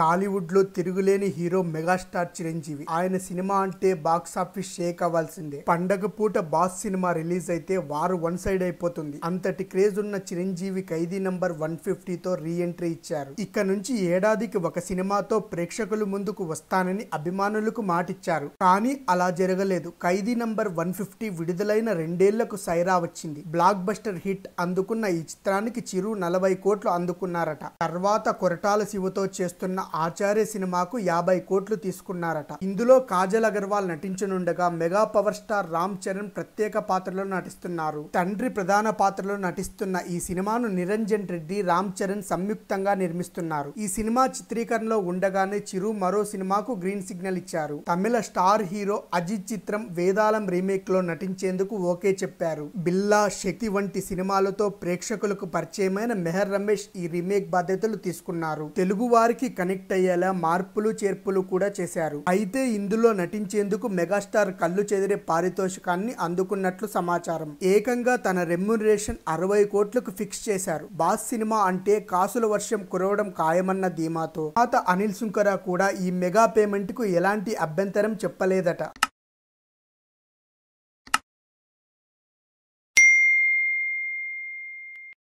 టాలీవుడ్లో తిరుగులేని hero megastar Chiranjeevi ఆయన సినిమా అంటే బాక్స్ ఆఫీస్ షేక్ అవ్వాల్సిందే పండగ పూట బాస్ సినిమా రిలీజ్ అయితే వారు వన్ సైడ్ అయిపోతుంది అంతటి క్రేజ్ ఉన్న చిరంజీవి ఖైదీ నంబర్ వన్ ఫిఫ్టీతో రీ ఎంట్రీ ఇచ్చారు ఇక నుంచి ఏడాదికి ఒక సినిమాతో ప్రేక్షకుల ముందుకు వస్తానని అభిమానులకు మాటిచ్చారు కానీ అలా జరగలేదు ఖైదీ నంబర్ వన్ ఫిఫ్టీ విడుదలైన రెండేళ్లకు సైరా వచ్చింది బ్లాక్ బస్టర్ హిట్ అందుకున్న ఈ చిత్రానికి చిరు నలభై కోట్లు అందుకున్నారట తర్వాత కొరటాల శివతో చేస్తున్న ఆచార్య సినిమాకు యాభై కోట్లు తీసుకున్నారట ఇందులో కాజల్ అగర్వాల్ నటించనుండగా mega power star Ram Charan ప్రత్యేక పాత్రలో నటిస్తున్నారు తండ్రి ప్రధాన పాత్రలో నటిస్తున్న ఈ సినిమాను నిరంజన్ రెడ్డి రామ్ చరణ్ సంయుక్తంగా నిర్మిస్తున్నారు ఈ సినిమా చిత్రీకరణలో ఉండగానే చిరు మరో సినిమాకు గ్రీన్ సిగ్నల్ ఇచ్చారు తమిళ స్టార్ హీరో అజిత్ చిత్రం వేదాలం రీమేక్ లో నటించేందుకు ఓకే చెప్పారు బిల్లా శక్తి వంటి సినిమాలతో ప్రేక్షకులకు పరిచయమైన మెహర్ రమేష్ ఈ రీమేక్ బాధ్యతలు తీసుకున్నారు తెలుగు వారికి కనెక్ట్ కనెక్ట్ అయ్యేలా మార్పులు చేర్పులు కూడా చేశారు అయితే ఇందులో నటించేందుకు మెగాస్టార్ కళ్ళు చెదిరే పారితోషికాన్ని అందుకున్నట్లు సమాచారం ఏకంగా తన రెమ్యునరేషన్ అరవై కోట్లకు ఫిక్స్ చేశారు బాస్ సినిమా అంటే కాసుల వర్షం కురవడం ఖాయమన్న ధీమాతో తాత అనిల్ సుంకరా కూడా ఈ మెగా పేమెంట్ కు ఎలాంటి అభ్యంతరం చెప్పలేదట